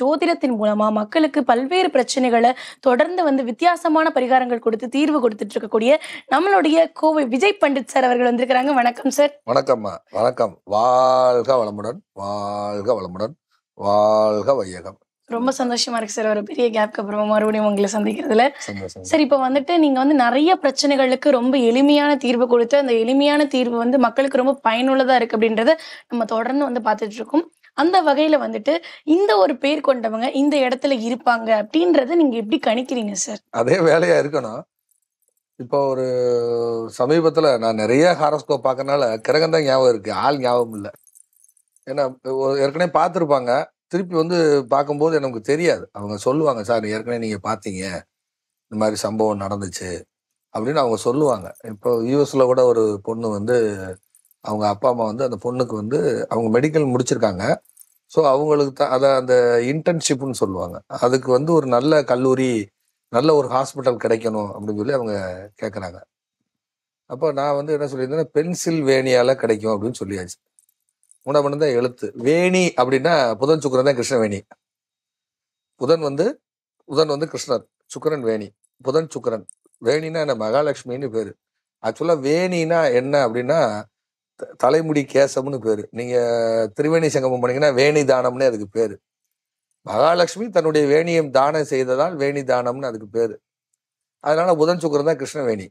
ஜோதிடத்தின் மூலமா மக்களுக்கு பல்வேறு பிரச்சனைகளை தொடர்ந்து வந்து வித்தியாசமான பரிகாரங்கள் கொடுத்து தீர்வு கொடுத்துட்டு இருக்கக்கூடிய நம்மளுடைய கோவை விஜய் பண்டிட் சார் அவர்கள் வந்திருக்கிறாங்க வணக்கம் சார் வணக்கம்மா வணக்கம் வாழ்க வளமுடன் வாழ்க வளமுடன் வாழ்க வையகம் ரொம்ப சந்தோஷமா இருக்கு சார் ஒரு பெரிய கேப்க்கு அப்புறமா மறுபடியும் உங்களை சந்திக்கிறதுல சார் இப்ப வந்துட்டு நீங்க வந்து நிறைய பிரச்சனைகளுக்கு ரொம்ப எளிமையான தீர்வு கொடுத்து அந்த எளிமையான தீர்வு வந்து மக்களுக்கு ரொம்ப பயனுள்ளதா இருக்கு அப்படின்றத நம்ம தொடர்ந்து வந்து பார்த்துட்டு இருக்கோம் அந்த வகையில் வந்துட்டு இந்த ஒரு பேர் கொண்டவங்க இந்த இடத்துல இருப்பாங்க அப்படின்றத நீங்கள் எப்படி கணிக்கிறீங்க சார் அதே வேலையாக இருக்கணும் இப்போ ஒரு சமீபத்தில் நான் நிறைய ஹாரஸ்கோப் பார்க்கறனால கிரகம் தான் ஞாபகம் இருக்குது ஆள் ஞாபகம் இல்லை ஏன்னா ஏற்கனவே பார்த்துருப்பாங்க திருப்பி வந்து பார்க்கும்போது எனக்கு தெரியாது அவங்க சொல்லுவாங்க சார் ஏற்கனவே நீங்கள் பார்த்தீங்க இந்த மாதிரி சம்பவம் நடந்துச்சு அப்படின்னு அவங்க சொல்லுவாங்க இப்போ யூஎஸில் கூட ஒரு பொண்ணு வந்து அவங்க அப்பா அம்மா வந்து அந்த பொண்ணுக்கு வந்து அவங்க மெடிக்கல் முடிச்சிருக்காங்க ஸோ அவங்களுக்கு தான் அதை அந்த இன்டர்ன்ஷிப்னு சொல்லுவாங்க அதுக்கு வந்து ஒரு நல்ல கல்லூரி நல்ல ஒரு ஹாஸ்பிட்டல் கிடைக்கணும் அப்படின்னு சொல்லி அவங்க கேட்குறாங்க அப்போ நான் வந்து என்ன சொல்லியிருந்தேன்னா பென்சில் வேணியால் கிடைக்கும் அப்படின்னு சொல்லியாச்சு மூணாம் தான் எழுத்து வேணி அப்படின்னா புதன் சுக்கரன் தான் கிருஷ்ணவேணி புதன் வந்து புதன் வந்து கிருஷ்ணர் சுக்கரன் வேணி புதன் சுக்கரன் வேணின்னா என்ன மகாலட்சுமின்னு பேர் ஆக்சுவலாக வேணின்னா என்ன அப்படின்னா தலைமுடி கேசம்னு பேர் நீங்கள் திருவேணி சங்கமம் பண்ணீங்கன்னா வேணி தானம்னு அதுக்கு பேர் மகாலட்சுமி தன்னுடைய வேணியம் தானம் செய்ததால் வேணி தானம்னு அதுக்கு பேர் அதனால் புதன் சுக்கரம் தான் கிருஷ்ணவேணி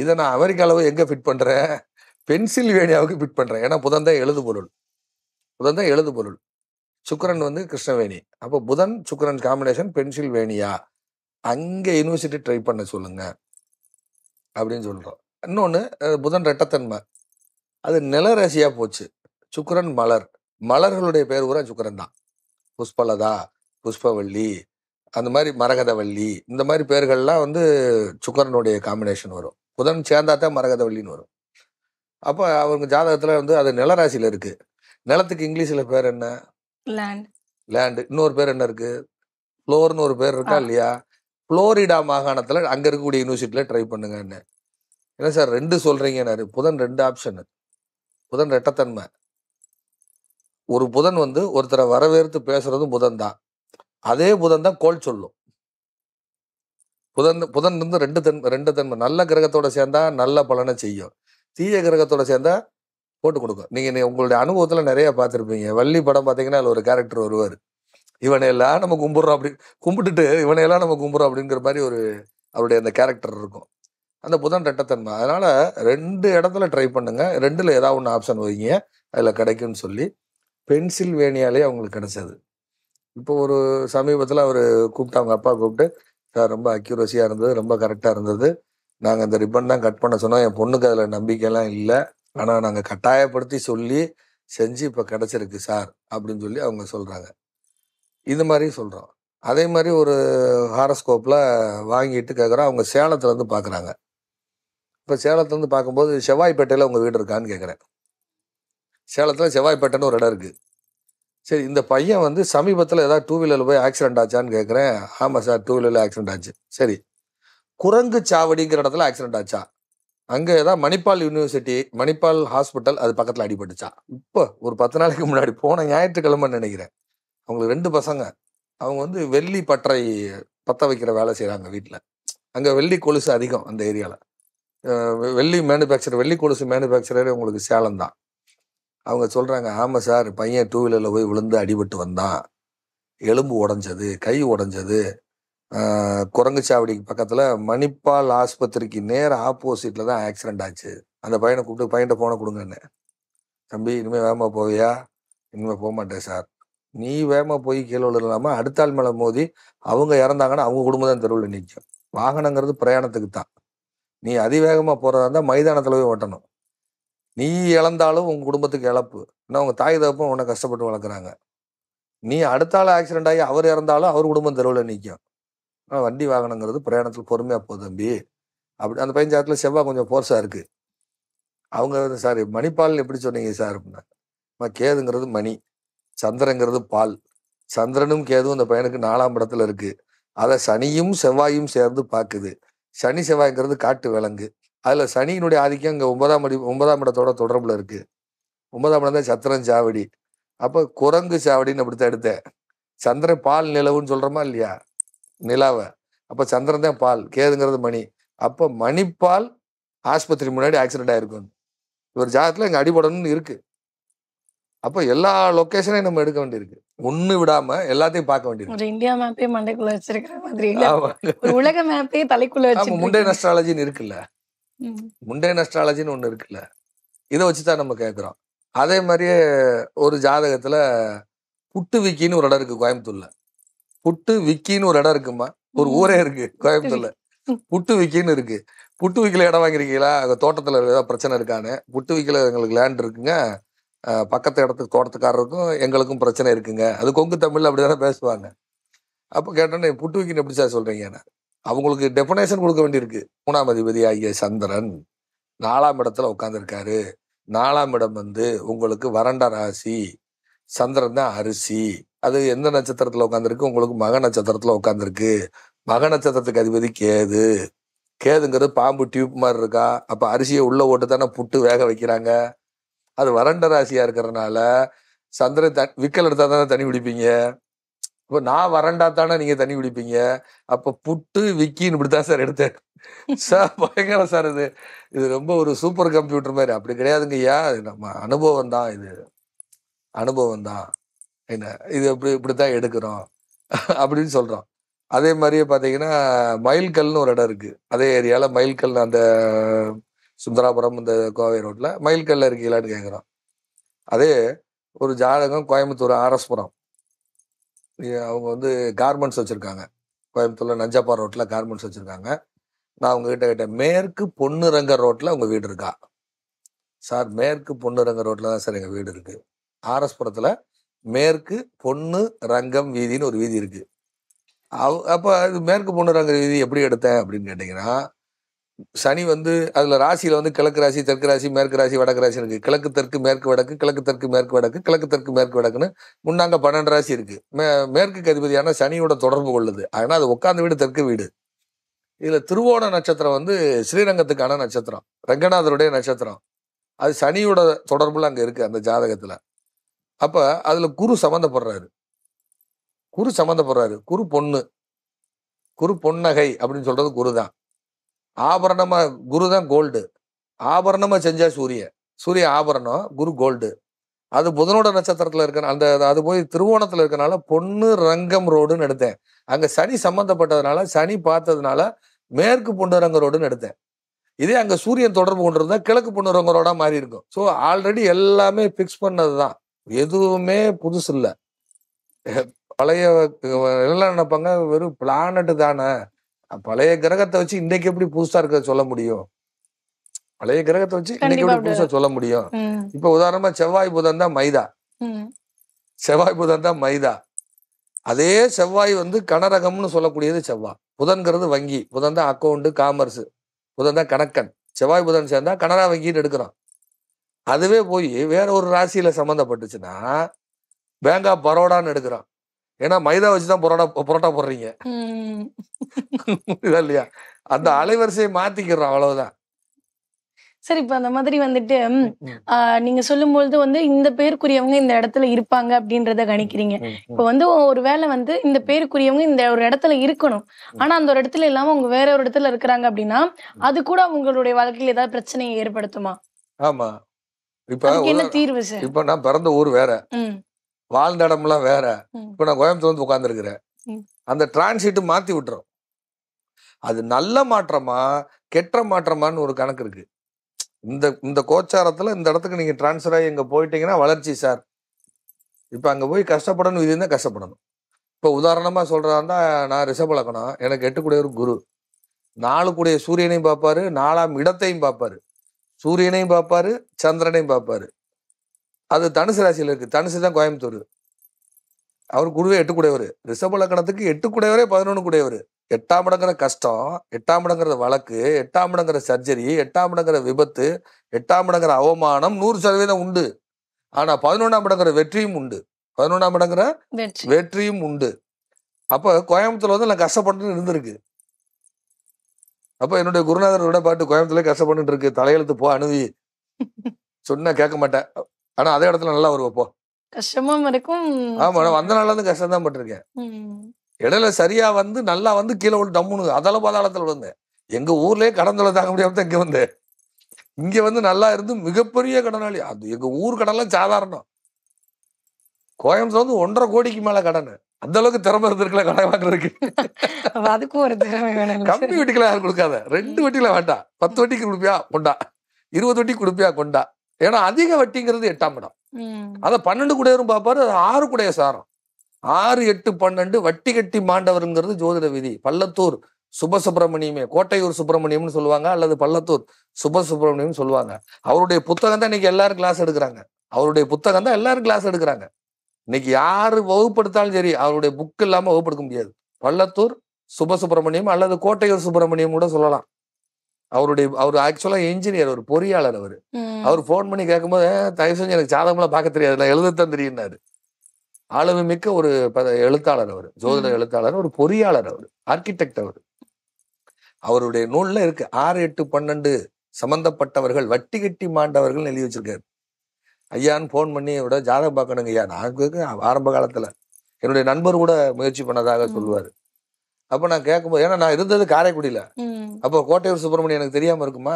இதை நான் அமெரிக்காவில் எங்கே ஃபிட் பண்ணுறேன் பென்சில் வேணியாவுக்கு ஃபிட் பண்ணுறேன் ஏன்னா புதன் தான் எழுது பொருள் புதன் தான் எழுது பொருள் சுக்கரன் வந்து கிருஷ்ணவேணி அப்போ புதன் சுக்கரன் காம்பினேஷன் பென்சில் வேணியா அங்கே யூனிவர்சிட்டி ட்ரை பண்ண சொல்லுங்க அப்படின்னு சொல்கிறோம் இன்னொன்று புதன் ரெட்டத்தன்மை அது நில போச்சு சுக்கரன் மலர் மலர்களுடைய பேர் பூரா சுக்கரன் தான் புஷ்பலதா புஷ்பவள்ளி அந்த மாதிரி மரகதவள்ளி இந்த மாதிரி பேர்கள்லாம் வந்து சுக்கரனுடைய காம்பினேஷன் வரும் புதன் சேர்ந்தா தான் மரகதவள்ளின்னு வரும் அப்போ அவங்க ஜாதகத்தில் வந்து அது நிலராசியில் இருக்குது நிலத்துக்கு இங்கிலீஷில் பேர் என்ன லேண்ட் லேண்டு இன்னொரு பேர் என்ன இருக்கு ஃப்ளோர்னு ஒரு பேர் இருக்கா இல்லையா ஃப்ளோரிடா மாகாணத்தில் அங்கே இருக்கக்கூடிய யூனிவர்சிட்டியில் ட்ரை பண்ணுங்க என்ன சார் ரெண்டு சொல்கிறீங்கன்னாரு புதன் ரெண்டு ஆப்ஷனு புதன் ரெட்டத்தன்மை ஒரு புதன் வந்து ஒருத்தரை வரவேற்று பேசுறதும் புதன் தான் அதே புதன் தான் கோல் சொல்லும் புதன் புதன் வந்து ரெண்டு தன்மை ரெண்டு தன்மை நல்ல கிரகத்தோட சேர்ந்தா நல்ல பலனை செய்யும் தீய கிரகத்தோட சேர்ந்தா போட்டு கொடுக்கும் நீங்க உங்களுடைய அனுபவத்துல நிறைய பார்த்துருப்பீங்க வள்ளி படம் பார்த்தீங்கன்னா அதுல ஒரு கேரக்டர் வருவார் இவனை எல்லாம் நம்ம கும்பிட்றோம் அப்படி கும்பிட்டுட்டு இவனையெல்லாம் நம்ம கும்பிட்றோம் அப்படிங்கிற மாதிரி ஒரு அவருடைய அந்த கேரக்டர் இருக்கும் அந்த புதன் ரெட்டத்தன்மை அதனால் ரெண்டு இடத்துல ட்ரை பண்ணுங்கள் ரெண்டில் ஏதாவது ஒன்று ஆப்ஷன் வைங்க அதில் கிடைக்கும்னு சொல்லி பென்சில்வேனியாலே அவங்களுக்கு கிடச்சது இப்போ ஒரு சமீபத்தில் அவர் கூப்பிட்டு அவங்க அப்பா கூப்பிட்டு சார் ரொம்ப அக்யூரஸியாக இருந்தது ரொம்ப கரெக்டாக இருந்தது நாங்கள் அந்த ரிப்பன் தான் கட் பண்ண சொன்னோம் என் பொண்ணுக்கு அதில் நம்பிக்கைலாம் இல்லை ஆனால் நாங்கள் கட்டாயப்படுத்தி சொல்லி செஞ்சு இப்போ கிடச்சிருக்கு சார் அப்படின்னு சொல்லி அவங்க சொல்கிறாங்க இது மாதிரி சொல்கிறோம் அதே மாதிரி ஒரு ஹாரஸ்கோப்பில் வாங்கிட்டு கேட்குறோம் அவங்க சேலத்துலேருந்து பார்க்குறாங்க இப்போ சேலத்துலேருந்து பார்க்கும்போது செவ்வாய்ப்பேட்டையில் உங்கள் வீடு இருக்கான்னு கேட்குறேன் சேலத்தில் செவ்வாய்ப்பேட்டைன்னு ஒரு இடம் இருக்குது சரி இந்த பையன் வந்து சமீபத்தில் ஏதாவது டூ வீலரில் போய் ஆக்சிடென்ட் ஆச்சான்னு கேட்குறேன் ஆமாம் சார் டூ வீலரில் ஆக்சிடென்ட் ஆச்சு சரி குரங்கு சாவடிங்கிற இடத்துல ஆக்சிடென்ட் ஆச்சா அங்கே ஏதாவது மணிப்பால் யூனிவர்சிட்டி மணிப்பால் ஹாஸ்பிட்டல் அது பக்கத்தில் அடிபட்டுச்சா இப்போ ஒரு பத்து நாளைக்கு முன்னாடி போன ஞாயிற்றுக்கிழமை நினைக்கிறேன் அவங்களுக்கு ரெண்டு பசங்க அவங்க வந்து வெள்ளி பற்றை பற்ற வைக்கிற வேலை செய்கிறாங்க வீட்டில் அங்கே வெள்ளி கொலுசு அதிகம் அந்த ஏரியாவில் வெள்ளி மேனுஃபேக்சர் வெள்ளி கொலுசு மேனுஃபேக்சரே உங்களுக்கு சேலம் தான் அவங்க சொல்கிறாங்க ஆமாம் சார் பையன் டூ வீலரில் போய் விழுந்து அடிபட்டு வந்தான் எலும்பு உடஞ்சது கை உடஞ்சது குரங்குச்சாவடிக்கு பக்கத்தில் மணிப்பால் ஆஸ்பத்திரிக்கு நேர் ஆப்போசிட்டில் தான் ஆக்சிடெண்ட் ஆச்சு அந்த பையனை கூப்பிட்டு பையன்ட்ட போனை கொடுங்கன்னு தம்பி இனிமேல் வேகமாக போவியா இனிமேல் போக மாட்டேன் சார் நீ வேகமாக போய் கீழே விழுலாமா அடுத்தாள் மேலே மோதி அவங்க இறந்தாங்கன்னா அவங்க குடும்பம் தான் தெருவில் நிற்கும் வாகனங்கிறது பிரயாணத்துக்கு தான் நீ அதிவேகமாக போகிறதா இருந்தால் மைதானத்தில் போய் ஓட்டணும் நீ இழந்தாலும் உங்கள் குடும்பத்துக்கு இழப்பு ஏன்னா உங்கள் தாய் தகப்பும் உன்னை கஷ்டப்பட்டு வளர்க்குறாங்க நீ அடுத்த ஆள் ஆக்சிடென்ட் ஆகி அவர் இறந்தாலும் அவர் குடும்பம் தெருவில் நிற்கும் ஆனால் வண்டி வாகனங்கிறது பிரயாணத்தில் பொறுமையாக போகுது தம்பி அப்படி அந்த பையன் சாத்தில் செவ்வாய் கொஞ்சம் ஃபோர்ஸாக இருக்குது அவங்க சாரி சார் மணிப்பால் எப்படி சொன்னீங்க சார் அப்படின்னா கேதுங்கிறது மணி சந்திரங்கிறது பால் சந்திரனும் கேதுவும் அந்த பையனுக்கு நாலாம் படத்தில் இருக்குது அதை சனியும் செவ்வாயும் சேர்ந்து பார்க்குது சனி செவ்வாய்ங்கிறது காட்டு விலங்கு அதில் சனியினுடைய ஆதிக்கம் இங்கே ஒன்பதாம் அடி ஒன்பதாம் இடத்தோட தொடர்பில் இருக்குது ஒன்பதாம் இடம் தான் சத்திரம் சாவடி அப்போ குரங்கு சாவடின்னு அப்படித்தான் எடுத்தேன் சந்திரன் பால் நிலவுன்னு சொல்கிறோமா இல்லையா நிலாவை அப்போ சந்திரன் தான் பால் கேதுங்கிறது மணி அப்போ மணிப்பால் ஆஸ்பத்திரி முன்னாடி ஆக்சிடென்ட் ஆயிருக்கும் இவர் ஜாதத்தில் இங்கே அடிபடணும்னு இருக்குது அப்போ எல்லா லொக்கேஷனையும் நம்ம எடுக்க வேண்டியிருக்கு ஒண்ணு விடாம எல்லாத்தையும் பார்க்க வேண்டியது ஒரு இந்தியா மேப்பே மண்டைக்குள்ள வச்சிருக்கிற மாதிரி ஒரு உலக மேப்பே தலைக்குள்ள முண்டை நஸ்ட்ராலஜின்னு இருக்குல்ல முண்டை நஸ்ட்ராலஜின்னு ஒண்ணு இருக்குல்ல இதை வச்சுதான் நம்ம கேட்கிறோம் அதே மாதிரியே ஒரு ஜாதகத்துல புட்டு விக்கின்னு ஒரு இடம் இருக்கு கோயம்புத்தூர்ல புட்டு விக்கின்னு ஒரு இடம் இருக்குமா ஒரு ஊரே இருக்கு கோயம்புத்தூர்ல புட்டு விக்கின்னு இருக்கு புட்டு விக்கில இடம் வாங்கிருக்கீங்களா அங்க தோட்டத்துல ஏதாவது பிரச்சனை இருக்கானு புட்டு விக்கில எங்களுக்கு லேண்ட் இருக்குங்க பக்கத்து இடத்துக்கு தோட்டத்துக்காரருக்கும் எங்களுக்கும் பிரச்சனை இருக்குங்க அது கொங்கு தமிழ் அப்படி தானே பேசுவாங்க அப்போ கேட்டோன்னே வைக்கணும் எப்படி சார் சொல்கிறீங்க அவங்களுக்கு டெஃபனேஷன் கொடுக்க வேண்டியிருக்கு மூணாம் அதிபதி ஆகிய சந்திரன் நாலாம் இடத்துல உட்காந்துருக்காரு நாலாம் இடம் வந்து உங்களுக்கு வறண்ட ராசி சந்திரன் தான் அரிசி அது எந்த நட்சத்திரத்தில் உட்காந்துருக்கு உங்களுக்கு மக நட்சத்திரத்தில் உட்காந்துருக்கு மக நட்சத்திரத்துக்கு அதிபதி கேது கேதுங்கிறது பாம்பு டியூப் மாதிரி இருக்கா அப்போ அரிசியை உள்ளே ஓட்டு தானே புட்டு வேக வைக்கிறாங்க அது வறண்ட ராசியாக இருக்கிறதுனால சந்திர த விக்கல் எடுத்தால் தானே தண்ணி குடிப்பீங்க இப்போ நான் வறண்டா தானே நீங்கள் தண்ணி குடிப்பீங்க அப்போ புட்டு விக்கின்னு இப்படி தான் சார் எடுத்தேன் சார் பயங்கரம் சார் இது இது ரொம்ப ஒரு சூப்பர் கம்ப்யூட்டர் மாதிரி அப்படி கிடையாதுங்க ஐயா இது நம்ம அனுபவம் தான் இது அனுபவம் தான் என்ன இது எப்படி இப்படி தான் எடுக்கிறோம் அப்படின்னு சொல்கிறோம் அதே மாதிரியே பார்த்தீங்கன்னா மயில்கல்னு ஒரு இடம் இருக்குது அதே ஏரியாவில் மயில்கல் அந்த சுந்தராபுரம் இந்த கோவை ரோட்டில் மயில்கல்ல இருக்கீங்களான்னு கேட்குறோம் அதே ஒரு ஜாதகம் கோயம்புத்தூர் ஆர்எஸ்புரம் அவங்க வந்து கார்மெண்ட்ஸ் வச்சுருக்காங்க கோயம்புத்தூரில் நஞ்சாப்பா ரோட்டில் கார்மெண்ட்ஸ் வச்சுருக்காங்க நான் அவங்கக்கிட்ட கேட்டேன் மேற்கு ரங்க ரோட்டில் அவங்க வீடு இருக்கா சார் மேற்கு ரங்க ரோட்டில் தான் சார் எங்கள் வீடு இருக்குது ஆர்எஸ்புரத்தில் மேற்கு பொண்ணு ரங்கம் வீதின்னு ஒரு வீதி இருக்குது அவ் அப்போ இது மேற்கு ரங்க வீதி எப்படி எடுத்தேன் அப்படின்னு கேட்டிங்கன்னா சனி வந்து அதில் ராசியில் வந்து கிழக்கு ராசி தெற்கு ராசி மேற்கு ராசி வடக்கு ராசி இருக்குது கிழக்கு தெற்கு மேற்கு வடக்கு கிழக்கு தெற்கு மேற்கு வடக்கு கிழக்கு தெற்கு மேற்கு வடக்குன்னு முன்னாங்க பன்னெண்டு ராசி இருக்குது மே மேற்கு அதிபதியான சனியோட தொடர்பு கொள்ளுது ஆனால் அது உட்காந்து வீடு தெற்கு வீடு இதில் திருவோண நட்சத்திரம் வந்து ஸ்ரீரங்கத்துக்கான நட்சத்திரம் ரங்கநாதருடைய நட்சத்திரம் அது சனியோட தொடர்புல அங்கே இருக்குது அந்த ஜாதகத்தில் அப்போ அதில் குரு சம்மந்தப்படுறாரு குரு சம்மந்தப்படுறாரு குரு பொண்ணு குரு பொன்னகை அப்படின்னு சொல்கிறது குரு தான் ஆபரணமாக குரு தான் கோல்டு ஆபரணமாக செஞ்சா சூரிய சூரிய ஆபரணம் குரு கோல்டு அது புதனோட நட்சத்திரத்தில் இருக்க அந்த அது போய் திருவோணத்தில் இருக்கனால பொண்ணு ரங்கம் ரோடுன்னு எடுத்தேன் அங்கே சனி சம்பந்தப்பட்டதுனால சனி பார்த்ததுனால மேற்கு ரங்க ரோடுன்னு எடுத்தேன் இதே அங்கே சூரியன் தொடர்பு கொண்டிருந்தா கிழக்கு ரங்க ரோடாக மாறி இருக்கும் ஸோ ஆல்ரெடி எல்லாமே ஃபிக்ஸ் பண்ணது தான் எதுவுமே புதுசு இல்லை பழைய எல்லாம் நினைப்பாங்க வெறும் பிளானட்டு தானே பழைய கிரகத்தை வச்சு இன்னைக்கு எப்படி புதுசா இருக்க சொல்ல முடியும் பழைய கிரகத்தை வச்சு இன்னைக்கு எப்படி புதுசா சொல்ல முடியும் இப்ப உதாரணமா செவ்வாய் புதன் தான் மைதா செவ்வாய் புதன் தான் மைதா அதே செவ்வாய் வந்து கனரகம்னு சொல்லக்கூடியது செவ்வாய் புதன்கிறது வங்கி புதன் தான் அக்கௌண்ட் காமர்ஸ் புதன் தான் கணக்கன் செவ்வாய் புதன் சேர்ந்தா கனரா வங்கின்னு எடுக்கிறோம் அதுவே போய் வேற ஒரு ராசியில சம்மந்தப்பட்டுச்சுன்னா பேங்க் ஆஃப் பரோடான்னு எடுக்கிறோம் ஏன்னா மைதா வச்சுதான் புரோட்டா பரோட்டா பரோட்டா போடுறீங்க புரியுதா இல்லையா அந்த அலைவரிசையை மாத்திக்கிறோம் அவ்வளவுதான் சரி இப்ப அந்த மாதிரி வந்துட்டு நீங்க சொல்லும்பொழுது வந்து இந்த பேருக்குரியவங்க இந்த இடத்துல இருப்பாங்க அப்படின்றத கணிக்கிறீங்க இப்ப வந்து ஒரு வேலை வந்து இந்த பேருக்குரியவங்க இந்த ஒரு இடத்துல இருக்கணும் ஆனா அந்த ஒரு இடத்துல இல்லாம அவங்க வேற ஒரு இடத்துல இருக்கிறாங்க அப்படின்னா அது கூட அவங்களுடைய வாழ்க்கையில ஏதாவது பிரச்சனையை ஏற்படுத்துமா ஆமா இப்ப என்ன தீர்வு சார் இப்ப நான் பிறந்த ஊர் வேற வாழ்ந்த இடம்லாம் வேற இப்போ நான் கோயம்புத்தூர் வந்து உட்காந்துருக்கிறேன் அந்த டிரான்சிட்டு மாற்றி விட்டுரும் அது நல்ல மாற்றமா கெட்ட மாற்றமான்னு ஒரு கணக்கு இருக்கு இந்த இந்த கோச்சாரத்தில் இந்த இடத்துக்கு நீங்கள் டிரான்ஸ்ஃபர் ஆகி இங்கே போயிட்டீங்கன்னா வளர்ச்சி சார் இப்போ அங்கே போய் கஷ்டப்படணும் இது தான் கஷ்டப்படணும் இப்போ உதாரணமாக சொல்கிறதா இருந்தால் நான் வளர்க்கணும் எனக்கு எட்டுக்கூடிய ஒரு குரு நாலு கூடிய சூரியனையும் பார்ப்பாரு நாலாம் இடத்தையும் பார்ப்பாரு சூரியனையும் பார்ப்பாரு சந்திரனையும் பார்ப்பாரு அது தனுசு ராசியில் இருக்குது தனுசு தான் கோயம்புத்தூர் அவர் குருவே எட்டு குடையவர் ரிஷப லக்கணத்துக்கு எட்டு குடையவரே பதினொன்று குடையவர் எட்டாம் இடங்கிற கஷ்டம் எட்டாம் இடங்கிற வழக்கு எட்டாம் இடங்கிற சர்ஜரி எட்டாம் இடங்கிற விபத்து எட்டாம் இடங்கிற அவமானம் நூறு சதவீதம் உண்டு ஆனால் பதினொன்றாம் இடங்கிற வெற்றியும் உண்டு பதினொன்றாம் இடங்கிற வெற்றியும் உண்டு அப்போ கோயம்புத்தூர்ல வந்து நான் கஷ்டப்பட்டு இருந்திருக்கு அப்போ என்னுடைய விட பாட்டு கோயம்புத்தூர்லேயே கஷ்டப்பட்டு இருக்கு தலையெழுத்து போ அணுவி சொன்னா கேட்க மாட்டேன் ஆனா அதே இடத்துல நல்லா வருவப்போ கஷ்டமும் இருக்கும் ஆமா நான் வந்த நாள்ல இருந்து கஷ்டம் தான் பட்டிருக்கேன் இடையில சரியா வந்து நல்லா வந்து கீழே ஒரு டம்முனு அதால பாதாளத்துல வந்தேன் எங்க ஊர்லயே கடன்ல தாங்க முடியாம தான் இங்க வந்தேன் இங்க வந்து நல்லா இருந்து மிகப்பெரிய கடனாளி அது எங்க ஊர் கடன்லாம் சாதாரணம் கோயம்புத்தூர் வந்து ஒன்றரை கோடிக்கு மேல கடன் அந்த அளவுக்கு திறமை இருந்திருக்கல கடன் வாங்குறதுக்கு அதுக்கும் ஒரு திறமை வேணும் கம்மி வெட்டிக்கலாம் யாரும் கொடுக்காத ரெண்டு வெட்டிக்கலாம் வேண்டாம் பத்து வட்டிக்கு கொடுப்பியா கொண்டா இருபது வட்டி கொடுப்பியா கொண்டா ஏன்னா அதிக வட்டிங்கிறது எட்டாம் இடம் அதை பன்னெண்டு குடையரும் பார்ப்பாரு அது ஆறு குடைய சாரம் ஆறு எட்டு பன்னெண்டு வட்டி கட்டி மாண்டவருங்கிறது ஜோதிட விதி பள்ளத்தூர் சுபசுப்பிரமணியமே கோட்டையூர் சுப்பிரமணியம்னு சொல்லுவாங்க அல்லது பள்ளத்தூர் சுபசுப்பிரமணியம்னு சொல்லுவாங்க அவருடைய புத்தகம் தான் இன்னைக்கு எல்லாரும் கிளாஸ் எடுக்கிறாங்க அவருடைய புத்தகம் தான் எல்லாரும் கிளாஸ் எடுக்கிறாங்க இன்னைக்கு யாரு வகுப்படுத்தாலும் சரி அவருடைய புக் இல்லாம வகுப்படுத்த முடியாது பள்ளத்தூர் சுபசுப்பிரமணியம் அல்லது கோட்டையூர் சுப்பிரமணியம் கூட சொல்லலாம் அவருடைய அவர் ஆக்சுவலா இன்ஜினியர் ஒரு பொறியாளர் அவர் அவர் போன் பண்ணி போது தயவு செஞ்சு எனக்கு ஜாதகம்லாம் பார்க்க தெரியாது நான் எழுதத்தான் தெரியுனாரு ஆளுமை மிக்க ஒரு எழுத்தாளர் அவர் ஜோதிட எழுத்தாளர் ஒரு பொறியாளர் அவர் ஆர்கிடெக்ட் அவர் அவருடைய நூல்ல இருக்கு ஆறு எட்டு பன்னெண்டு சம்பந்தப்பட்டவர்கள் வட்டி கட்டி மாண்டவர்கள் எழுதி வச்சிருக்காரு ஐயான்னு போன் பண்ணி விட ஜாதகம் பார்க்கணுங்க ஐயா நான் ஆரம்ப காலத்துல என்னுடைய நண்பர் கூட முயற்சி பண்ணதாக சொல்லுவாரு அப்போ நான் கேட்கும்போது ஏன்னா நான் இருந்தது காரைக்குடியில் அப்போ கோட்டையூர் சுப்பிரமணியம் எனக்கு தெரியாமல் இருக்குமா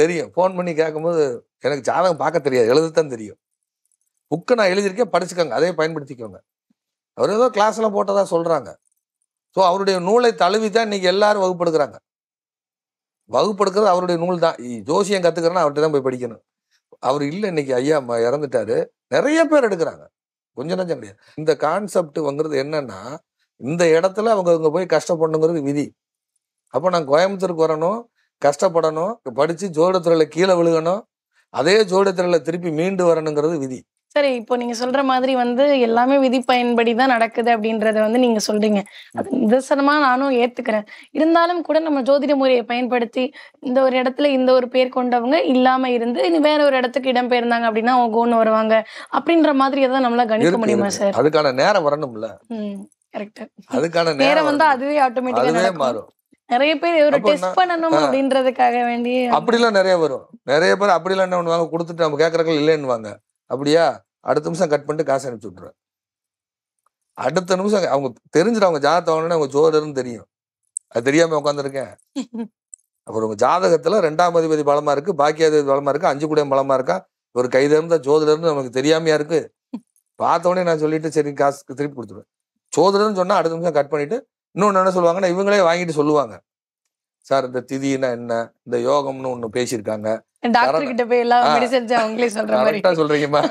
தெரியும் ஃபோன் பண்ணி கேட்கும்போது எனக்கு ஜாதகம் பார்க்க தெரியாது எழுதத்தான் தெரியும் புக்கை நான் எழுதியிருக்கேன் படிச்சுக்கோங்க அதையே பயன்படுத்திக்கோங்க அவர் ஏதோ எல்லாம் போட்டதாக சொல்கிறாங்க ஸோ அவருடைய நூலை தழுவி தான் இன்றைக்கி எல்லாரும் வகுப்படுக்கிறாங்க வகுப்படுக்கிறது அவருடைய நூல் தான் ஜோசியம் கற்றுக்கிறேன்னா அவர்கிட்ட தான் போய் படிக்கணும் அவர் இல்லை இன்னைக்கு ஐயா இறந்துட்டாரு நிறைய பேர் எடுக்கிறாங்க கொஞ்சம் நஞ்சம் கிடையாது இந்த கான்செப்ட் வந்துறது என்னன்னா இந்த இடத்துல அவங்க அவங்க போய் கஷ்டப்படணுங்கிறது விதி அப்போ நான் கோயம்புத்தூருக்கு வரணும் கஷ்டப்படணும் படித்து ஜோடத்துறையில் கீழே விழுகணும் அதே ஜோடத்துறையில் திருப்பி மீண்டு வரணுங்கிறது விதி சரி இப்போ நீங்க சொல்ற மாதிரி வந்து எல்லாமே விதி பயன்படி தான் நடக்குது அப்படின்றத வந்து நீங்க சொல்றீங்க அது நிதர்சனமா நானும் ஏத்துக்கிறேன் இருந்தாலும் கூட நம்ம ஜோதிட முறையை பயன்படுத்தி இந்த ஒரு இடத்துல இந்த ஒரு பேர் கொண்டவங்க இல்லாம இருந்து இனி வேற ஒரு இடத்துக்கு இடம் பெயர்ந்தாங்க அப்படின்னா அவங்க ஒன்று வருவாங்க அப்படின்ற மாதிரி எதாவது நம்மளால கணிக்க முடியுமா சார் அதுக்கான நேரம் வரணும்ல அதுக்கான நேரம் வந்து அதுவே ஆட்டோமேட்டிக்கா மாறும் நிறைய பேர் ஒரு டெஸ்ட் பண்ணணும் அப்படின்றதுக்காக வேண்டி அப்படிலாம் நிறைய வரும் நிறைய பேர் அப்படி எல்லாம் என்ன பண்ணுவாங்க கொடுத்துட்டு நம்ம கேட்கறக்கள் இல்லைன்னுவாங்க அப்படியா அடுத்த நிமிஷம் கட் பண்ணிட்டு காசு அனுப்பிச்சு விட்டுருவேன் அடுத்த நிமிஷம் அவங்க தெரிஞ்சிடும் அவங்க ஜாதகத்தை வாங்கினா அவங்க ஜோரர்னு தெரியும் அது தெரியாம உட்காந்துருக்கேன் அப்புறம் உங்க ஜாதகத்துல ரெண்டாம் அதிபதி பலமா இருக்கு பாக்கியாதிபதி பலமா இருக்கு அஞ்சு கூடையும் பலமா இருக்கா ஒரு கைதிலிருந்தா ஜோதிடர்னு நமக்கு தெரியாமையா இருக்கு பார்த்தோடனே நான் சொல்லிட்டு சரி காசுக்கு திருப்பி கொடுத்துருவேன் சோதனைன்னு சொன்னால் அடுத்த நிமிஷம் கட் பண்ணிட்டு இன்னொன்று என்ன சொல்லுவாங்கன்னா இவங்களே வாங்கிட்டு சொல்லுவாங்க சார் இந்த திதினா என்ன இந்த யோகம்னு ஒன்று பேசியிருக்காங்க சொல்றீங்கம்மா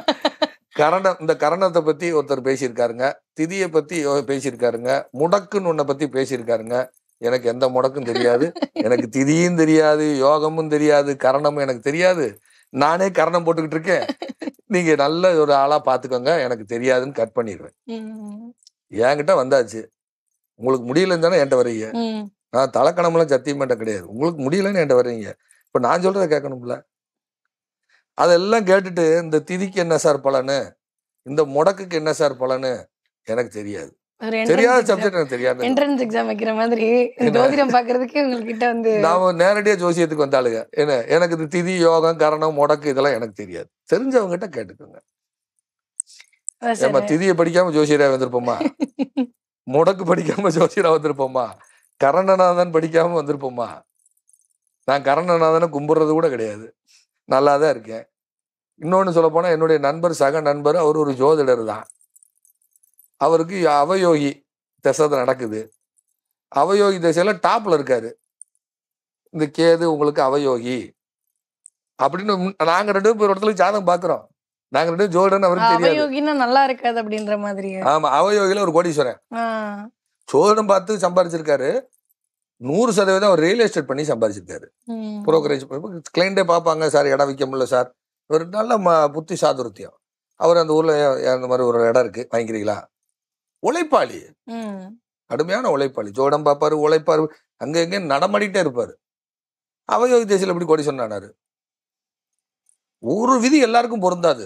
கரணம் இந்த கரணத்தை பத்தி ஒருத்தர் பேசியிருக்காருங்க திதியை பத்தி பேசியிருக்காருங்க முடக்குன்னு ஒன்ன பத்தி பேசியிருக்காருங்க எனக்கு எந்த முடக்கும் தெரியாது எனக்கு திதியும் தெரியாது யோகமும் தெரியாது கரணமும் எனக்கு தெரியாது நானே கரணம் போட்டுக்கிட்டு இருக்கேன் நீங்க நல்ல ஒரு ஆளா பாத்துக்கோங்க எனக்கு தெரியாதுன்னு கட் பண்ணிடுவேன் என்கிட்ட வந்தாச்சு உங்களுக்கு முடியலன்னு தானே என்கிட்ட வரீங்க நான் தலைக்கணமெல்லாம் சத்தியமாட்ட கிடையாது உங்களுக்கு முடியலன்னு என்கிட்ட வரீங்க இப்போ நான் சொல்கிறத கேட்கணும்ல அதெல்லாம் கேட்டுட்டு இந்த திதிக்கு என்ன சார் பலனு இந்த முடக்குக்கு என்ன சார் பலனு எனக்கு தெரியாது தெரியாத சப்ஜெக்ட் எனக்கு தெரியாது என்ட்ரன்ஸ் எக்ஸாம் வைக்கிற மாதிரி ஜோதிடம் பாக்குறதுக்கு உங்ககிட்ட வந்து நேரடியா ஜோசியத்துக்கு வந்தாளுங்க என்ன எனக்கு இது திதி யோகம் கரணம் முடக்கு இதெல்லாம் எனக்கு தெரியாது தெரிஞ்சவங்க கிட்ட கேட்டுக்கோங்க ஏமா திதியை படிக்காம ஜோசியரா வந்திருப்போமா முடக்கு படிக்காம ஜோசியரா வந்திருப்போமா கரணநாதன் படிக்காம வந்திருப்போமா நான் கரணநாதனை கும்பிட்றது கூட கிடையாது நல்லா தான் இருக்கேன் இன்னொன்று சொல்லப்போனால் என்னுடைய நண்பர் சக நண்பர் அவர் ஒரு ஜோதிடர் தான் அவருக்கு அவயோகி தசை நடக்குது அவயோகி தசையில டாப்பில் இருக்காரு இந்த கேது உங்களுக்கு அவயோகி அப்படின்னு நாங்கள் ரெண்டு பேர் இடத்துல ஜாதகம் பார்க்குறோம் நாங்க ரெண்டு ஜோல்டன் அவருக்கு தெரியாது நல்லா இருக்காது அப்படின்ற மாதிரி ஆமா அவயோகில ஒரு கோடீஸ்வரன் சோழனும் பார்த்து சம்பாதிச்சிருக்காரு நூறு சதவீதம் அவர் ரியல் எஸ்டேட் பண்ணி சம்பாதிச்சிருக்காரு புரோக்கரேஜ் கிளைண்டே பார்ப்பாங்க சார் இடம் வைக்க முடியல சார் ஒரு நல்ல ம புத்தி சாதுருத்தியம் அவர் அந்த ஊர்ல அந்த மாதிரி ஒரு இடம் இருக்கு வாங்கிக்கிறீங்களா உழைப்பாளி கடுமையான உழைப்பாளி ஜோடம் பார்ப்பாரு உழைப்பாரு அங்க எங்க நடமாடிட்டே இருப்பாரு அவயோகி தேசியில் எப்படி கொடி சொன்னாரு ஒரு விதி எல்லாருக்கும் பொருந்தாது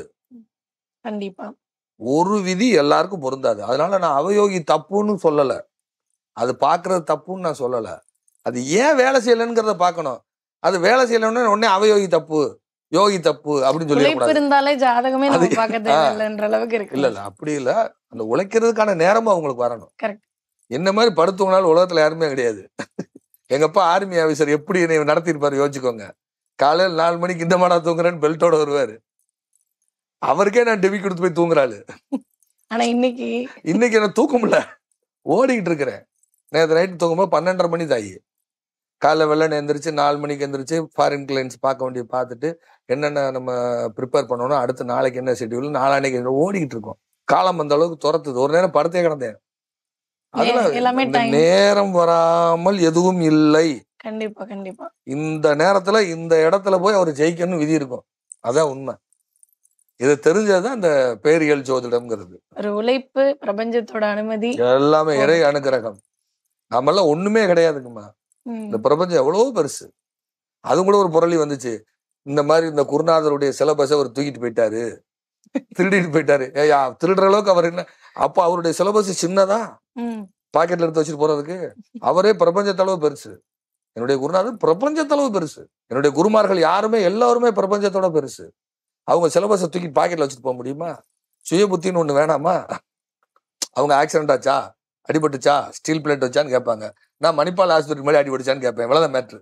கண்டிப்பா ஒரு விதி எல்லாருக்கும் பொருந்தாது அதனால நான் அவயோகி தப்புன்னு சொல்லல அது பாக்குறது தப்புன்னு நான் சொல்லலை அது ஏன் வேலை செய்யலைங்கிறத பாக்கணும் அது வேலை செய்யலன்னு உடனே அவயோகி தப்பு யோகி தப்பு அப்படின்னு சொல்லி இருந்தாலே ஜாதகமே அளவுக்கு இருக்கு இல்ல இல்ல அப்படி இல்ல அந்த உழைக்கிறதுக்கான நேரமும் அவங்களுக்கு வரணும் என்ன மாதிரி படுத்தவங்களால உலகத்துல யாருமே கிடையாது எங்கப்பா ஆர்மி ஆஃபீஸர் எப்படி நடத்திருப்பாரு யோசிச்சுக்கோங்க காலையில் நாலு மணிக்கு இந்த மாடா தூங்குறேன்னு பெல்ட்டோட வருவாரு அவருக்கே நான் டெபி கொடுத்து போய் தூங்குறாள் ஆனா இன்னைக்கு இன்னைக்கு என்ன தூக்க முடியல ஓடிக்கிட்டு இருக்கிறேன் நேற்று நைட்டு தூங்கும்போது பன்னெண்டரை மணி தாயி காலை வெள்ளனை எந்திரிச்சு நாலு மணிக்கு எந்திரிச்சு ஃபாரின் கிளைண்ட்ஸ் பார்க்க வேண்டிய பார்த்துட்டு என்னென்ன நம்ம ப்ரிப்பேர் பண்ணணும் அடுத்து நாளைக்கு என்ன ஷெட்யூல் நாளானைக்கு ஓடிக்கிட்டு இருக்கோம் காலம் அந்த அளவுக்கு துரத்துது ஒரு நேரம் படத்தே கிடந்தேன் அதுல நேரம் வராமல் எதுவும் இல்லை கண்டிப்பா கண்டிப்பா இந்த நேரத்துல இந்த இடத்துல போய் அவர் ஜெயிக்கணும்னு விதி இருக்கும் அதான் உண்மை இதை தெரிஞ்சதுதான் அந்த பேரியல் ஜோதிடம்ங்கிறது ஒரு உழைப்பு பிரபஞ்சத்தோட அனுமதி எல்லாமே இறை அனுகிரகம் எல்லாம் ஒண்ணுமே கிடையாதுங்கம்மா இந்த பிரபஞ்சம் எவ்வளவு பெருசு அது கூட ஒரு புரளி வந்துச்சு இந்த மாதிரி இந்த குருநாதருடைய சிலபஸை அவர் தூக்கிட்டு போயிட்டாரு திருடிட்டு போயிட்டாரு திருடுற அளவுக்கு அவர் என்ன அப்போ அவருடைய சிலபஸ் சின்னதா பாக்கெட்ல எடுத்து வச்சுட்டு போறதுக்கு அவரே பிரபஞ்சத்தளவு பெருசு என்னுடைய குருநாதர் பிரபஞ்சத்தளவு பெருசு என்னுடைய குருமார்கள் யாருமே எல்லாருமே பிரபஞ்சத்தோட பெருசு அவங்க சிலபஸை தூக்கி பாக்கெட்டில் வச்சுட்டு போக முடியுமா சுய புத்தின்னு ஒன்று வேணாமா அவங்க ஆக்சிடென்ட் ஆச்சா அடிபட்டுச்சா ஸ்டீல் பிளேட் வச்சான்னு கேட்பாங்க நான் மணிப்பால் ஆஸ்பத்திரி மாதிரி அடிபடிச்சான்னு கேட்பேன் இவ்வளோதான் மேட்ரு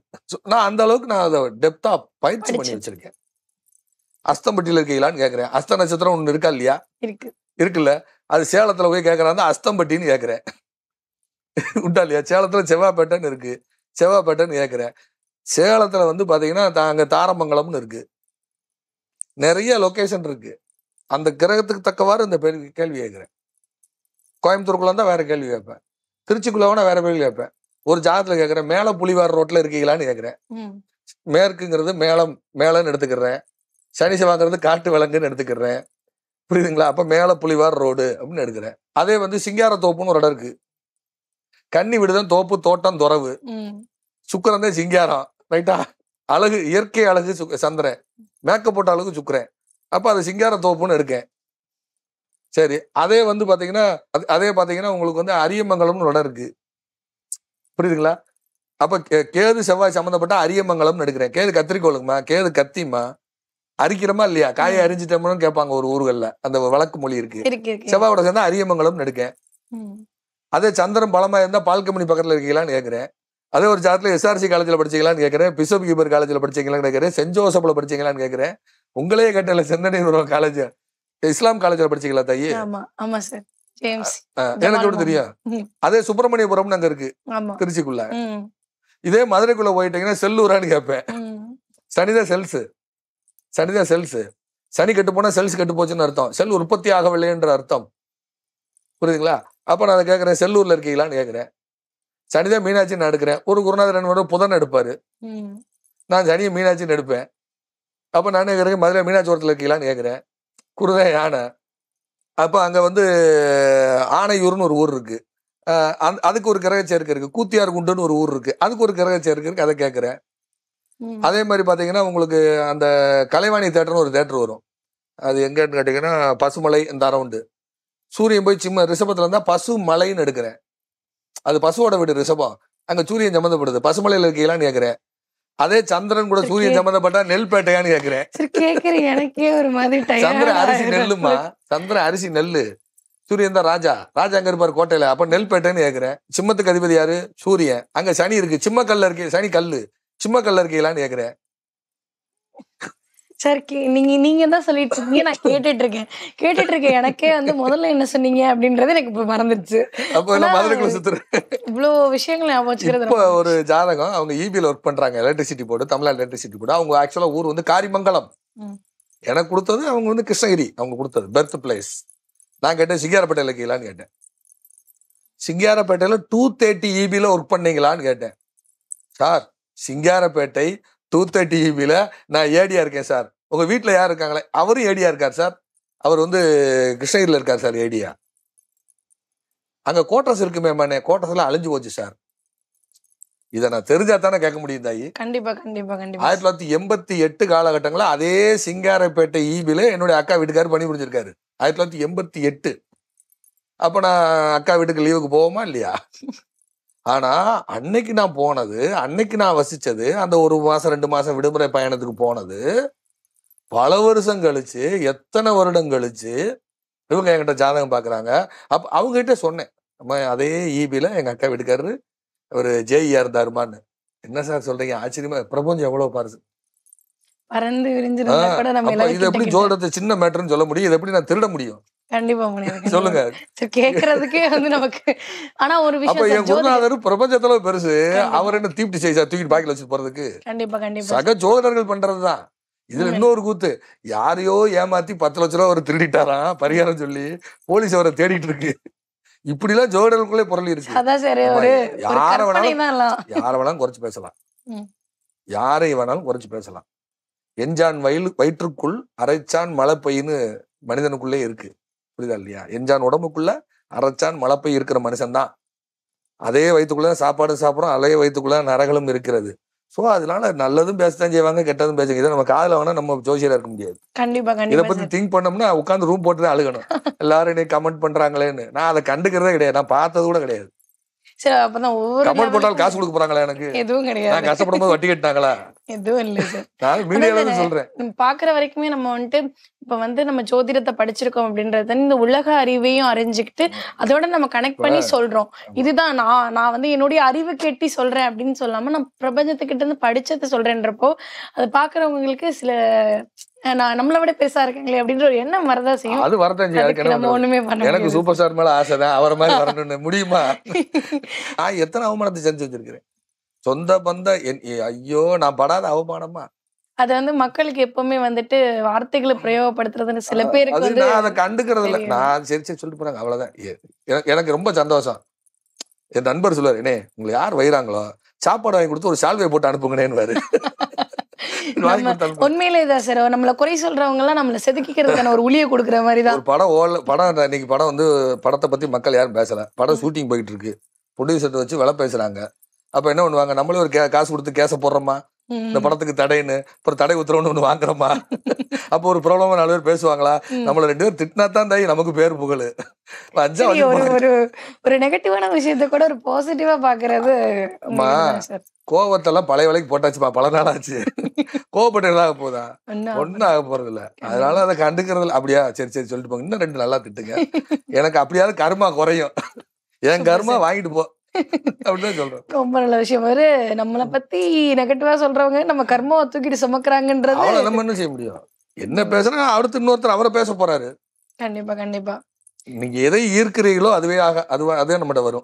நான் அந்த அளவுக்கு நான் அதை டெப்தா பயிற்சி பண்ணி வச்சிருக்கேன் அஸ்தம்பட்டியில் இருக்கீங்களான்னு கேட்குறேன் அஸ்த நட்சத்திரம் ஒன்று இருக்கா இல்லையா இருக்கு இருக்குல்ல அது சேலத்துல போய் கேட்கறாங்க அஸ்தம்பட்டின்னு கேட்குறேன் உண்டா இல்லையா சேலத்துல செவ்வாப்பேட்டைன்னு இருக்கு செவ்வாப்பேட்டைன்னு கேட்குறேன் சேலத்துல வந்து பாத்தீங்கன்னா அங்க தாரமங்கலம்னு இருக்கு நிறைய லொக்கேஷன் இருக்கு அந்த கிரகத்துக்கு தக்கவாறு இந்த கேள்வி கேட்குறேன் கோயம்புத்தூருக்குள்ள இருந்தால் வேற கேள்வி கேட்பேன் திருச்சிக்குள்ளவனா வேணா கேள்வி கேட்பேன் ஒரு ஜாதத்தில் கேட்குறேன் மேல புலிவார் ரோட்டில் இருக்கீங்களான்னு கேட்குறேன் மேற்குங்கிறது மேலம் மேலன்னு எடுத்துக்கிறேன் சனி செவ்வாங்கிறது காட்டு விலங்குன்னு எடுத்துக்கிறேன் புரியுதுங்களா அப்போ மேல புலிவார் ரோடு அப்படின்னு எடுக்கிறேன் அதே வந்து சிங்கார தோப்புன்னு ஒரு இடம் இருக்கு கன்னி விடுதன் தோப்பு தோட்டம் துறவு சுக்கரந்தே சிங்காரம் ரைட்டா அழகு இயற்கை அழகு சந்திரன் மேக்கப் போட்ட அளவுக்கு சுக்குறேன் அப்போ அது சிங்கார தோப்புன்னு எடுக்கேன் சரி அதே வந்து பார்த்தீங்கன்னா அதே பார்த்தீங்கன்னா உங்களுக்கு வந்து அரியமங்கலம்னு இடம் இருக்கு புரியுதுங்களா அப்போ கேது செவ்வாய் சம்மந்தப்பட்ட அரியமங்கலம்னு எடுக்கிறேன் கேது கத்திரிக்கோளுக்குமா கேது கத்திமா அரிக்கிறோமா இல்லையா காய அரிஞ்சிட்டோம்னு கேட்பாங்க ஒரு ஊர்களில் அந்த வழக்கு மொழி இருக்கு செவ்வாயோட சேர்ந்தா அரியமங்கலம்னு எடுக்கேன் அதே சந்திரன் பலமா இருந்தா பால்கமணி பக்கத்துல இருக்கீங்களான்னு கேட்கிறேன் அதே ஒரு ஜாதத்தில் எஸ்ஆர்சி காலேஜில் படிச்சிங்களான்னு கேட்குறேன் பிசப் கீபர் காலேஜில் படிச்சிங்களான்னு கேட்குறேன் சென்ட் ஜோசப்பில் படிச்சிங்களான்னு கேட்குறேன் உங்களே கேட்டல செந்தனை காலேஜ் இஸ்லாம் காலேஜில் படிச்சீங்களா தையே எனக்கு எப்படி தெரியும் அதே சுப்பிரமணியபுரம் அங்க இருக்கு திருச்சிக்குள்ள இதே மதுரைக்குள்ள போயிட்டீங்கன்னா செல்லூரான்னு கேட்பேன் சனித செல்ஸ் சனித செல்ஸ் சனி கெட்டு போனா செல்ஸ் கெட்டு போச்சுன்னு அர்த்தம் செல் உற்பத்தி ஆகவில்லைன்ற அர்த்தம் புரியுதுங்களா அப்ப நான் அதை கேட்கறேன் செல்லூர்ல இருக்கீங்களான்னு கேட்கறேன் சனிதான் மீனாட்சி நான் எடுக்கிறேன் ஒரு குருநாதர் மட்டும் புதன் எடுப்பாரு நான் சனியை மீனாட்சின்னு எடுப்பேன் அப்போ நான் கேட்குறேன் மதுரை மீனாட்சிபுரத்தில் இருக்கீங்களான்னு கேட்குறேன் குருதான் யானை அப்போ அங்கே வந்து ஆனையூர்னு ஒரு ஊர் இருக்குது அந் அதுக்கு ஒரு கிரக சேர்க்கை இருக்குது கூத்தியார் குண்டுன்னு ஒரு ஊர் இருக்குது அதுக்கு ஒரு கிரக சேர்க்கை இருக்குது அதை கேட்குறேன் அதே மாதிரி பார்த்தீங்கன்னா உங்களுக்கு அந்த கலைவாணி தேட்டர்னு ஒரு தேட்டர் வரும் அது எங்கேன்னு கேட்டிங்கன்னா பசுமலை இந்த அரவுண்டு சூரியன் போய் சிம்ம ரிஷபத்தில் இருந்தால் பசுமலைன்னு எடுக்கிறேன் அது பசுவோட வீடு ரிஷபா அங்க சூரியன் சம்மந்தப்படுது பசுமலையில இருக்கீங்களான்னு கேக்குறேன் அதே சந்திரன் கூட சூரியன் சம்பந்தப்பட்டா நெல் பேட்டையான்னு கேக்குறேன் கேக்குறேன் எனக்கே ஒரு மாதிரி சந்திரன் அரிசி நெல்லுமா சந்திரன் அரிசி நெல்லு சூரியன் தான் ராஜா ராஜா அங்க இருப்பாரு கோட்டையில அப்ப நெல் பேட்டைன்னு கேக்குறேன் சிம்மத்துக்கு அதிபதி யாரு சூரியன் அங்க சனி இருக்கு சிம்ம கல்ல இருக்கு சனி கல்லு சிம்ம கல்ல இருக்கீங்களான்னு கேக்குறேன் சார் நீங்க நீங்க தான் சொல்லிட்டு இருக்கீங்க நான் கேட்டுட்டு இருக்கேன் கேட்டுட்டு இருக்கேன் எனக்கே வந்து முதல்ல என்ன சொன்னீங்க அப்படின்றது எனக்கு இப்ப மறந்துருச்சு இவ்வளவு விஷயங்கள் ஞாபகம் வச்சுக்கிறது ஒரு ஜாதகம் அவங்க இபியில் e ஒர்க் பண்றாங்க electricity board Tamil Nadu electricity board அவங்க ஆக்சுவலா ஊர் வந்து காரிமங்கலம் எனக்கு கொடுத்தது அவங்க வந்து கிருஷ்ணகிரி அவங்க கொடுத்தது பெர்த் பிளேஸ் நான் கேட்டேன் சிங்காரப்பேட்டையில் இருக்கீங்களான்னு கேட்டேன் சிங்காரப்பேட்டையில டூ தேர்ட்டி இபியில் ஒர்க் பண்ணீங்களான்னு கேட்டேன் சார் சிங்காரப்பேட்டை தூத்த டிவியில் நான் ஏடியா இருக்கேன் சார் உங்கள் வீட்டில் யார் இருக்காங்களே அவரும் ஏடியா இருக்கார் சார் அவர் வந்து கிருஷ்ணகிரியில் இருக்கார் சார் ஏடியா அங்கே கோட்டர்ஸ் இருக்குமே மண்ணே கோட்டர்ஸ்லாம் அழிஞ்சு போச்சு சார் இதை நான் தெரிஞ்சா தானே கேட்க முடியும் தாயி கண்டிப்பா கண்டிப்பா கண்டிப்பா ஆயிரத்தி தொள்ளாயிரத்தி எண்பத்தி எட்டு காலகட்டங்களில் அதே சிங்காரப்பேட்டை ஈபில e என்னுடைய அக்கா வீட்டுக்காரர் பணி புரிஞ்சிருக்காரு ஆயிரத்தி தொள்ளாயிரத்தி எண்பத்தி எட்டு அப்போ நான் அக்கா வீட்டுக்கு லீவுக்கு போவோமா இல்லையா ஆனால் அன்னைக்கு நான் போனது அன்னைக்கு நான் வசித்தது அந்த ஒரு மாதம் ரெண்டு மாதம் விடுமுறை பயணத்துக்கு போனது பல வருஷம் கழிச்சு எத்தனை வருடம் கழிச்சு இவங்க என்கிட்ட ஜாதகம் பார்க்குறாங்க அப் அவங்ககிட்ட சொன்னேன் நம்ம அதே ஈபியில் e எங்கள் அக்கா வீட்டுக்காரரு ஒரு ஜேஇஆர் இருந்தாருமான்னு e என்ன சார் சொல்கிறீங்க ஆச்சரியமா பிரபஞ்சம் எவ்வளோ பாருசு பறந்து விரிஞ்சு இது எப்படி ஜோடத்தை சின்ன மேட்டர்னு சொல்ல முடியும் இதை எப்படி நான் திருட முடியும் கண்டிப்பா சொல்லுங்க கேக்குறதுக்கே வந்து நமக்கு ஆனா ஒரு விஷயம் என் குருநாதர் பிரபஞ்சத்துல பெருசு அவர் என்ன தீப்டி செய்சா தூக்கிட்டு பாக்கில வச்சு போறதுக்கு கண்டிப்பா கண்டிப்பா சக ஜோதிடர்கள் பண்றதுதான் இதுல இன்னொரு கூத்து யாரையோ ஏமாத்தி பத்து லட்ச ரூபா அவர் திருடிட்டாராம் பரிகாரம் சொல்லி போலீஸ் அவரை தேடிட்டு இருக்கு இப்படி எல்லாம் ஜோதிடர்களுக்குள்ளே பொருள் இருக்கு யார வேணாலும் யார வேணாலும் குறைச்சு பேசலாம் யாரை வேணாலும் குறைச்சு பேசலாம் எஞ்சான் வயல் வயிற்றுக்குள் அரைச்சான் மழை பெய்யுன்னு மனிதனுக்குள்ளே இருக்கு புரியுதா இல்லையா எஞ்சான் உடம்புக்குள்ள அரைச்சான் மலப்பை இருக்கிற மனுஷன்தான் அதே வயிற்றுக்குள்ள சாப்பாடு சாப்பிட்றோம் அதே வயிற்றுக்குள்ள நரகளும் இருக்கிறது ஸோ அதனால நல்லதும் பேசத்தான் செய்வாங்க கெட்டதும் பேச இதை நம்ம காதில் வேணா நம்ம ஜோசியராக இருக்க முடியாது கண்டிப்பா இதை பத்தி திங்க் பண்ணோம்னா உட்காந்து ரூம் போட்டு அழுகணும் எல்லாரும் நீ கமெண்ட் பண்றாங்களேன்னு நான் அதை கண்டுக்கிறதே கிடையாது நான் பார்த்தது கூட கிடையாது சரி அப்பதான் ஒவ்வொரு கமெண்ட் போட்டால் காசு கொடுக்க போறாங்களா எனக்கு எதுவும் கிடையாது நான் கஷ்டப்படும் போது வட்டி கட்டினாங்களா எதுவும் இல்லை சார் பாக்குற வரைக்குமே நம்ம வந்துட்டு இப்ப வந்து நம்ம ஜோதிடத்தை படிச்சிருக்கோம் அப்படின்றத இந்த உலக அறிவையும் அறிஞ்சுக்கிட்டு அதோட நம்ம கனெக்ட் பண்ணி சொல்றோம் இதுதான் நான் நான் வந்து என்னுடைய அறிவு கெட்டி சொல்றேன் அப்படின்னு சொல்லாம நான் பிரபஞ்சத்துக்கிட்ட இருந்து படிச்சதை சொல்றேன்றப்போ அது பாக்குறவங்களுக்கு சில நான் நம்மள விட பெருசா இருக்காங்களே அப்படின்ற ஒரு எண்ணம் வரதா செய்யும் அது வரதான் செய்யும் ஒண்ணுமே பண்ண எனக்கு சூப்பர் ஸ்டார் மேல ஆசை அவரை மாதிரி வரணும்னு முடியுமா நான் எத்தனை அவமானத்தை செஞ்சு வச்சிருக்கிறேன் சொந்த பந்த ஐயோ நான் படாத அவமானமா அது வந்து மக்களுக்கு எப்பவுமே வந்துட்டு வார்த்தைகளை பிரயோகப்படுத்துறதுன்னு சில பேருக்கு வந்து நான் அதை கண்டுக்கிறது இல்லை நான் சரி சரி சொல்லிட்டு போறாங்க அவ்வளவுதான் எனக்கு ரொம்ப சந்தோஷம் என் நண்பர் சொல்லுவார் என்னே உங்களை யார் வயிறாங்களோ சாப்பாடு வாங்கி கொடுத்து ஒரு சால்வை போட்டு அனுப்புங்கன்னு உண்மையிலே தான் சார் நம்மள குறை சொல்றவங்க எல்லாம் நம்மள செதுக்கிக்கிறதுக்கான ஒரு உளிய கொடுக்குற மாதிரி தான் படம் ஓல படம் இன்னைக்கு படம் வந்து படத்தை பத்தி மக்கள் யாரும் பேசல படம் ஷூட்டிங் போயிட்டு இருக்கு ப்ரொடியூசர்ட்ட வச்சு வில பேசுறாங்க அப்ப என்ன பண்ணுவாங்க நம்மளே ஒரு காசு கொடுத்து கேச போடுறோமா இந்த படத்துக்கு தடைன்னு அப்புறம் தடை உத்தரவுன்னு ஒன்று வாங்குறோமா அப்போ ஒரு பிரபலமா நாலு பேர் பேசுவாங்களா நம்மள ரெண்டு பேரும் திட்டினா தான் தாய் நமக்கு பேர் புகழ் ஒரு ஒரு நெகட்டிவான விஷயத்த கூட ஒரு பாசிட்டிவா பாக்குறது கோவத்தெல்லாம் பழைய வேலைக்கு போட்டாச்சுப்பா பல நாளாச்சு கோவப்பட்டு என்ன ஆக போதா ஒன்றும் ஆக போறது இல்ல அதனால அதை கண்டுக்கிறது அப்படியா சரி சரி சொல்லிட்டு போங்க இன்னும் ரெண்டு நல்லா திட்டுங்க எனக்கு அப்படியாவது கருமா குறையும் என் கருமா வாங்கிட்டு போ அப்படிதான் சொல்றோம் ரொம்ப நல்ல விஷயம் ஒரு நம்மளை பத்தி நெகட்டிவா சொல்றவங்க நம்ம கர்மாவை தூக்கிட்டு சுமக்குறாங்கன்றது நம்ம என்ன செய்ய முடியும் என்ன பேசுறாங்க அடுத்து இன்னொருத்தர் அவரை பேச போறாரு கண்டிப்பா கண்டிப்பா நீங்க எதை ஈர்க்கிறீங்களோ அதுவே ஆக அதுவா அதே நம்மகிட்ட வரும்